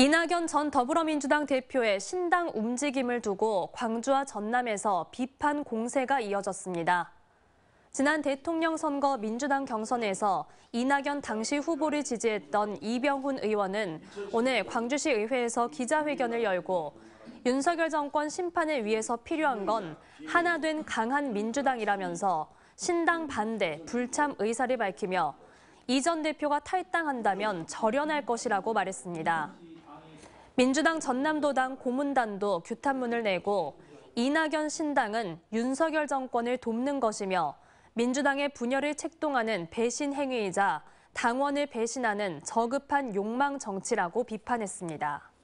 이낙연 전 더불어민주당 대표의 신당 움직임을 두고 광주와 전남에서 비판 공세가 이어졌습니다. 지난 대통령 선거 민주당 경선에서 이낙연 당시 후보를 지지했던 이병훈 의원은 오늘 광주시 의회에서 기자회견을 열고 윤석열 정권 심판을 위해서 필요한 건 하나 된 강한 민주당이라면서 신당 반대 불참 의사를 밝히며 이 전 대표가 탈당한다면 절연할 것이라고 말했습니다. 민주당 전남도당 고문단도 규탄문을 내고 이낙연 신당은 윤석열 정권을 돕는 것이며 민주당의 분열을 책동하는 배신 행위이자 당원을 배신하는 저급한 욕망 정치라고 비판했습니다.